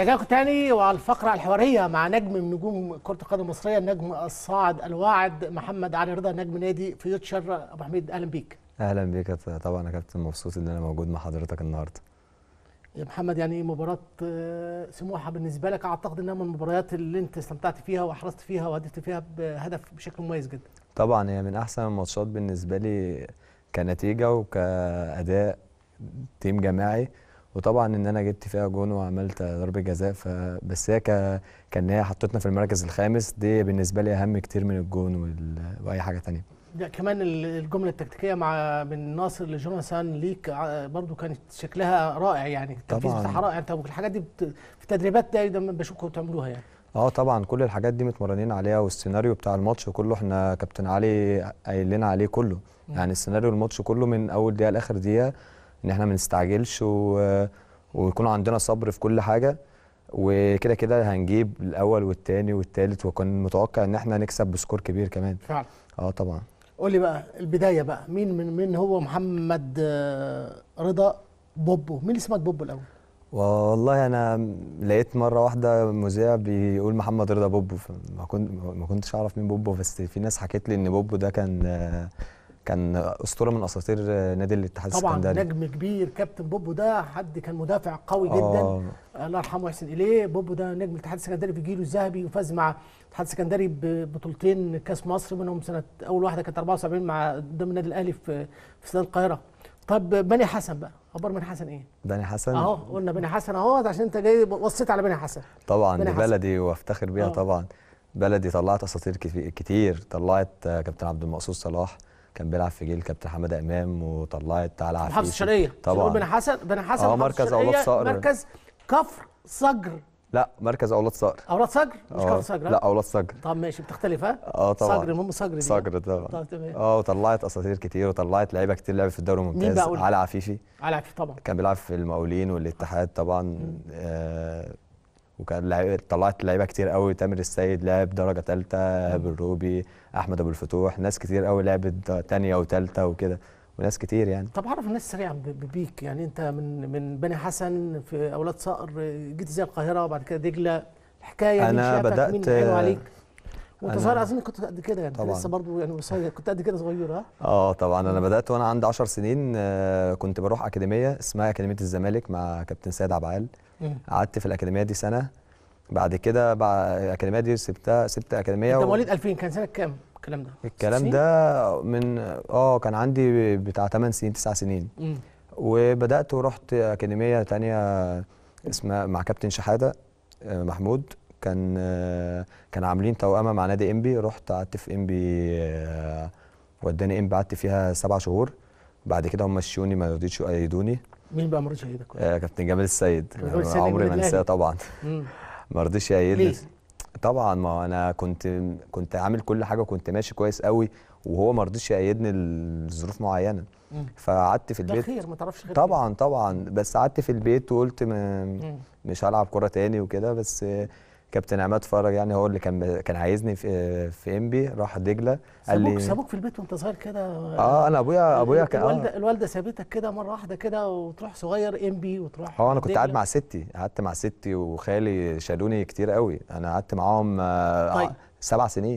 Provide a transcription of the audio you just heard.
رجعكم تاني وعلى الفقرة الحوارية مع نجم من نجوم كرة القدم المصرية النجم الصاعد الواعد محمد علي رضا نجم نادي فيوتشر أبو حميد أهلا بيك أهلا بيك طبعا يا كابتن مبسوط إن أنا موجود مع حضرتك النهاردة يا محمد يعني مباراة آه، سموحة بالنسبة لك أعتقد إنها من المباريات اللي أنت استمتعت فيها وأحرزت فيها وهدفت فيها بهدف بشكل مميز جدا طبعا هي من أحسن الماتشات بالنسبة لي كنتيجة وكأداء تيم جماعي وطبعا ان انا جبت فيها جون وعملت ضربه جزاء فبس هي ك... كان هي حطتنا في المركز الخامس دي بالنسبه لي اهم كتير من الجون وال... واي حاجه ثانيه كمان الجمله التكتيكيه مع من ناصر لجوناثان ليك برضو كانت شكلها رائع يعني التنفيذ بتاعها رائع انت الحاجات دي بت... في تدريبات دايما بشوفكم بتعملوها يعني اه طبعا كل الحاجات دي متمرنين عليها والسيناريو بتاع الماتش كله احنا كابتن علي قايل لنا عليه كله يعني السيناريو الماتش كله من اول دقيقه لاخر دقيقه ان احنا ما نستعجلش و... ويكون عندنا صبر في كل حاجه وكده كده هنجيب الاول والثاني والثالث وكان متوقع ان احنا نكسب بسكور كبير كمان فعلا اه طبعا قول لي بقى البدايه بقى مين من مين هو محمد آه، رضا بوبو مين اللي اسمك بوبو الاول والله انا لقيت مره واحده مذيع بيقول محمد رضا بوبو ما كنت ما كنتش اعرف مين بوبو بس في ناس حكت لي ان بوبو ده كان آه، كان اسطوره من اساطير نادي الاتحاد طبعا السكندري طبعا نجم كبير كابتن بوبو ده حد كان مدافع قوي آه. جدا الله يرحمه يحسن اليه بوبو ده نجم الاتحاد السكندري في جيله الذهبي وفاز مع الاتحاد السكندري ببطولتين كاس مصر منهم سنه اول واحده كانت 74 مع قدام النادي الاهلي في في استاد القاهره طب بني حسن بقى اخبار بني حسن ايه؟ بني حسن اهو قلنا بني حسن اهو عشان انت جاي وصيت على بني حسن طبعا بني حسن. بلدي وافتخر بيها آه. طبعا بلدي طلعت اساطير كتير طلعت كابتن عبد المقصود صلاح كان بيلعب في جيل كابتن حماده امام وطلعت تعالى عفيفي حفص الشرقيه طبعا بن حسن بن حسن اه مركز اولاد صقر مركز كفر صقر لا مركز اولاد صقر اولاد صقر مش اه. كفر صقر لا اولاد صقر طب ماشي بتختلف ها اه طبعا صقر المهم صقر دي صقر طبعا اه وطلعت اساطير كتير وطلعت لعيبه كتير لعبت في الدوري الممتاز علي عفيفي علي عفيفي طبعا كان بيلعب في المقاولين والاتحاد طبعا آه وكان طلعت لعيبه كتير قوي تامر السيد لعب درجه ثالثه بالروبي احمد ابو الفتوح ناس كتير قوي لعبت ثانيه وثالثه وكده وناس كتير يعني طب اعرف الناس سريعا بيك يعني انت من من بني حسن في اولاد صقر جيت زي القاهره وبعد كده دجله الحكايه انا بدات من عليك وانت صغير عايزين كنت قد كده يعني طبعا. لسه برضه يعني صغير كنت قد كده صغير ها اه طبعا انا بدات وانا عندي 10 سنين آه، كنت بروح اكاديميه اسمها اكاديميه الزمالك مع كابتن سيد عبعال قعدت في الاكاديميه دي سنه بعد كده الاكاديميه دي سبتها سبت اكاديميه انت مواليد 2000 كان سنه كام الكلام ده الكلام ده من اه كان عندي بتاع 8 سنين 9 سنين مم. وبدات ورحت اكاديميه ثانيه اسمها مع كابتن شحاده آه، محمود كان كان عاملين توأمه مع نادي انبي رحت قعدت في انبي آه، وداني انبي قعدت فيها سبع شهور بعد كده هم مشوني ما رضيتش يقيدوني مين بقى ما رضيش يقيدك؟ آه كابتن جمال السيد عمري ما انساه طبعا ما رضيش يقيدني طبعا ما انا كنت كنت عامل كل حاجه وكنت ماشي كويس قوي وهو ما رضيش يقيدني لظروف معينه فقعدت في البيت خير ما تعرفش خير طبعا طبعا بس قعدت في البيت وقلت ما مش هلعب كره تاني وكده بس كابتن عماد فرج يعني هو اللي كان كان عايزني في في انبي راح دجله قال لي سابوك في البيت وانت صغير كده اه انا ابويا ابويا كان الوالده آه. الوالده سابتك كده مره واحده كده وتروح صغير انبي وتروح اه انا كنت قاعد مع ستي قعدت مع ستي وخالي شالوني كتير قوي انا قعدت معاهم آه طيب. سبع سنين